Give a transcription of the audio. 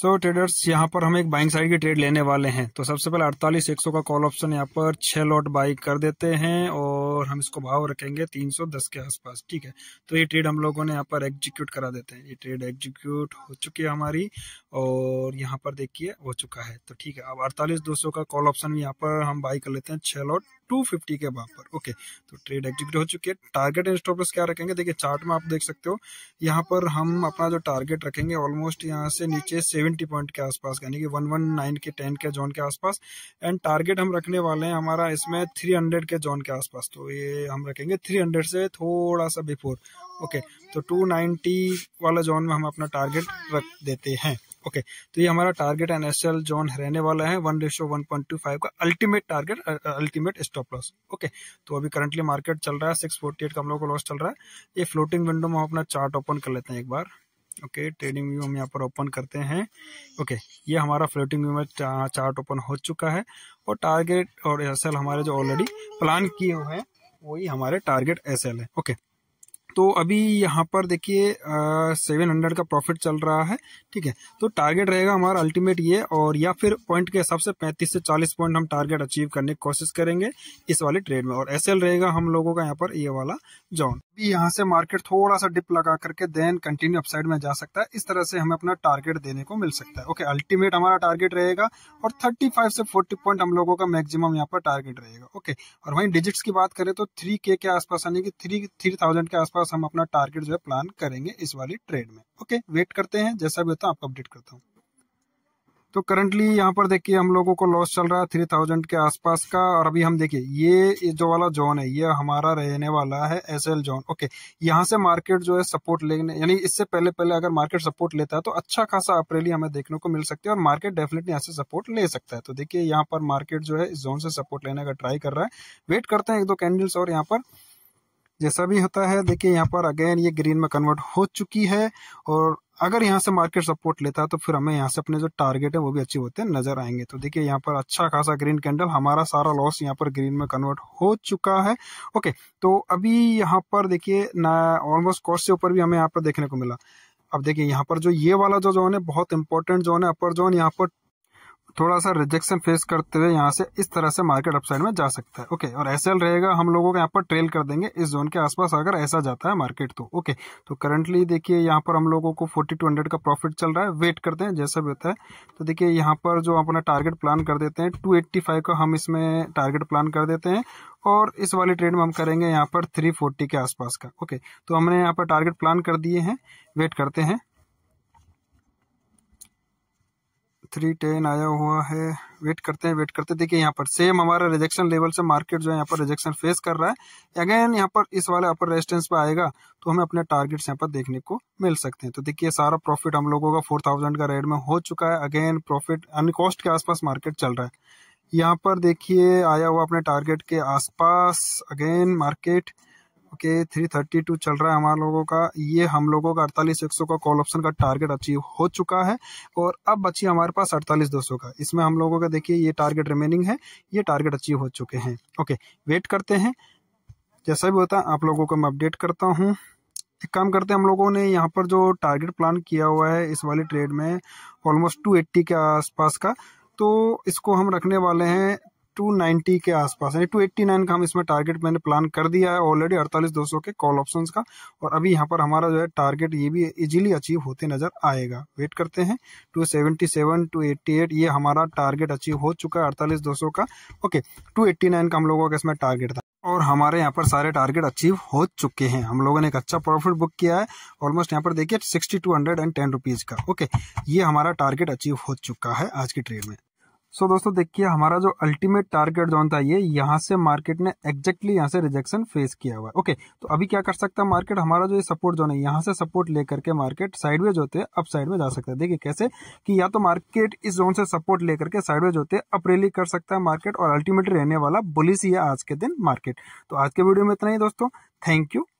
सो so, traders यहाँ पर हम एक बाइंग साइड की ट्रेड लेने वाले हैं तो सबसे पहले अड़तालीस एक का कॉल ऑप्शन यहाँ पर छह लॉट बाई कर देते हैं और हम इसको भाव रखेंगे 310 के आसपास ठीक है तो ये ट्रेड हम लोगों ने यहाँ पर एग्जीक्यूट करा देते हैं ये ट्रेड एग्जीक्यूट हो चुकी है हमारी और यहाँ पर देखिए हो चुका है तो ठीक है अब अड़तालीस दो का कॉल ऑप्शन यहाँ पर हम बाई कर लेते हैं छह लॉट टू फिफ्टी के भाव पर ओके तो ट्रेड एग्जीक्यूट हो चुकी है टारगेट एंड स्टॉप क्या रखेंगे देखिए चार्ट में आप देख सकते हो यहाँ पर हम अपना जो टारगेट रखेंगे ऑलमोस्ट यहाँ से नीचे सेवन सेवेंटी पॉइंट के आसपास यानी कि वन वन नाइन के टेन के जोन के आसपास एंड टारगेट हम रखने वाले हैं हमारा इसमें थ्री हंड्रेड के जोन के आसपास तो ये हम रखेंगे थ्री हंड्रेड से थोड़ा सा बिफोर ओके तो टू नाइन्टी वाला जोन में हम अपना टारगेट रख देते हैं ओके तो ये हमारा target N S L zone रहने वाला है one ratio one point two five का ultimate target ultimate stop loss okay तो अभी करंटली मार्केट चल रहा है सिक्स फोर्टी एट का हम लोग को लॉस चल रहा है ये फ्लोटिंग विंडो में हम अपना चार्ट ओपन कर लेते हैं एक बार ओके ट्रेडिंग व्यू हम यहाँ पर ओपन करते हैं ओके ये हमारा फ्लोटिंग व्यू में चार्ट ओपन हो चुका है और टारगेट और एस हमारे जो ऑलरेडी प्लान किए हुए हैं वही हमारे टारगेट एस है ओके तो अभी यहाँ पर देखिए सेवन हंड्रेड का प्रॉफिट चल रहा है ठीक है तो टारगेट रहेगा हमारा अल्टीमेट ये और या फिर पॉइंट के हिसाब से पैंतीस से चालीस पॉइंट हम टारगेट अचीव करने की कोशिश करेंगे इस वाले ट्रेड में और एस रहेगा हम लोगों का यहाँ पर ये वाला जोन अभी यहाँ से मार्केट थोड़ा सा डिप लगा करके देन कंटिन्यू अपसाइड में जा सकता है इस तरह से हमें अपना टारगेट देने को मिल सकता है ओके अल्टीमेट हमारा टारगेट रहेगा और थर्टी फाइव से फोर्टी पॉइंट हम लोगों का मैक्सिमम यहाँ पर टारगेट रहेगा ओके और वहीं डिजिट्स की बात करें तो थ्री के आसपास यानी कि थ्री थ्री थाउजेंड के आसपास पास हम अपना टारगेट जो है प्लान करेंगे इस वाली ट्रेड में ओके वेट करते हैं जैसा भी होता है आपको अपडेट करता हूँ तो करंटली यहाँ पर देखिए हम लोगों को लॉस चल रहा है थ्री थाउजेंड के आसपास का और अभी हम देखिए ये जो वाला जोन है ये हमारा रहने वाला है एस एल जोन ओके यहाँ से मार्केट जो है सपोर्ट लेने यानी इससे पहले पहले अगर मार्केट सपोर्ट लेता है तो अच्छा खासा अप्रैली हमें देखने को मिल सकती है और मार्केट डेफिनेटली यहाँ से सपोर्ट ले सकता है तो देखिये यहाँ पर मार्केट जो है इस जोन से सपोर्ट लेने का ट्राई कर रहा है वेट करते हैं एक दो कैंडल्स और यहाँ पर जैसा भी होता है देखिए यहाँ पर अगेन ये ग्रीन में कन्वर्ट हो चुकी है और अगर यहाँ से मार्केट सपोर्ट लेता है तो फिर हमें यहाँ से अपने जो टारगेट है वो भी अच्छे होते नजर आएंगे तो देखिए यहाँ पर अच्छा खासा ग्रीन कैंडल हमारा सारा लॉस यहाँ पर ग्रीन में कन्वर्ट हो चुका है ओके तो अभी यहाँ पर देखिए ना ऑलमोस्ट कॉस्ट से ऊपर भी हमें यहाँ पर देखने को मिला अब देखिए यहाँ पर जो ये वाला जो जोन है बहुत इंपॉर्टेंट जोन है अपर जोन यहाँ पर थोड़ा सा रिजेक्शन फेस करते हुए यहाँ से इस तरह से मार्केट अपसाइड में जा सकता है ओके और एसएल रहेगा हम लोगों को यहाँ पर ट्रेल कर देंगे इस जोन के आसपास अगर ऐसा जाता है मार्केट तो ओके तो करंटली देखिए यहाँ पर हम लोगों को फोर्टी टू हंड्रेड का प्रॉफिट चल रहा है वेट करते हैं जैसा भी होता है तो देखिए यहाँ पर जो अपना टारगेट प्लान कर देते हैं टू एट्टी फाइव का हम इसमें टारगेट प्लान कर देते हैं और इस वाली ट्रेड में हम करेंगे यहाँ पर थ्री फोर्टी के आसपास का ओके तो हमने यहाँ पर टारगेट प्लान कर दिए हैं वेट करते हैं थ्री टेन आया हुआ है वेट करते हैं वेट करते देखिए यहाँ पर सेम हमारा रिजेक्शन लेवल से मार्केट जो है यहाँ पर रिजेक्शन फेस कर रहा है अगेन यहाँ पर इस वाले अपर रेजिस्टेंस पे आएगा तो हमें अपने टारगेट्स यहाँ पर देखने को मिल सकते हैं तो देखिए सारा प्रॉफिट हम लोगों का फोर थाउजेंड का रेड में हो चुका है अगेन प्रॉफिट यानी कॉस्ट के आसपास मार्केट चल रहा है यहाँ पर देखिए आया हुआ अपने टारगेट के आसपास अगेन मार्केट के थ्री थर्टी टू चल रहा है हमारे लोगों का ये हम लोगों का अड़तालीस एक सौ का कॉल ऑप्शन का टारगेट अचीव हो चुका है और अब बची हमारे पास अड़तालीस दो सौ का इसमें हम लोगों का देखिए ये टारगेट रिमेनिंग है ये टारगेट अचीव हो चुके हैं ओके वेट करते हैं जैसा भी होता है आप लोगों को मैं अपडेट करता हूँ एक काम करते हैं हम लोगों ने यहाँ पर जो टारगेट प्लान किया हुआ है इस वाली ट्रेड में ऑलमोस्ट टू एट्टी के आसपास का तो इसको हम रखने वाले हैं 290 के आसपास यानी 289 का हम इसमें टारगेट मैंने प्लान कर दिया है ऑलरेडी अड़तालीस दो के कॉल ऑप्शन का और अभी यहाँ पर हमारा जो है टारगेट ये भी इजीली अचीव होते नजर आएगा वेट करते हैं 277 288 ये हमारा टारगेट अचीव हो चुका है अड़तालीस दो का ओके 289 का हम लोगों का इसमें टारगेट था और हमारे यहाँ पर सारे टारगेट अचीव हो चुके हैं हम लोगों ने एक अच्छा प्रॉफिट बुक किया है ऑलमोस्ट यहाँ पर देखिए sixty to hundred and ten rupees का ओके ये हमारा टारगेट अचीव हो चुका है आज की ट्रेड में सो so, दोस्तों देखिए हमारा जो अल्टीमेट टारगेट जोन था ये यहाँ से मार्केट ने एक्जैक्टली यहाँ से रिजेक्शन फेस किया हुआ है ओके तो अभी क्या कर सकता है मार्केट हमारा जो ये सपोर्ट जोन है यहाँ से सपोर्ट लेकर के मार्केट साइडवेज होते हैं अप साइड में जा सकता है देखिए कैसे कि या तो मार्केट इस जोन से सपोर्ट लेकर के साइडवेज होते हैं अप रेली कर सकता है मार्केट और अल्टीमेट रहने वाला बुलिस ही है आज के दिन मार्केट तो आज के वीडियो में इतना ही दोस्तों थैंक यू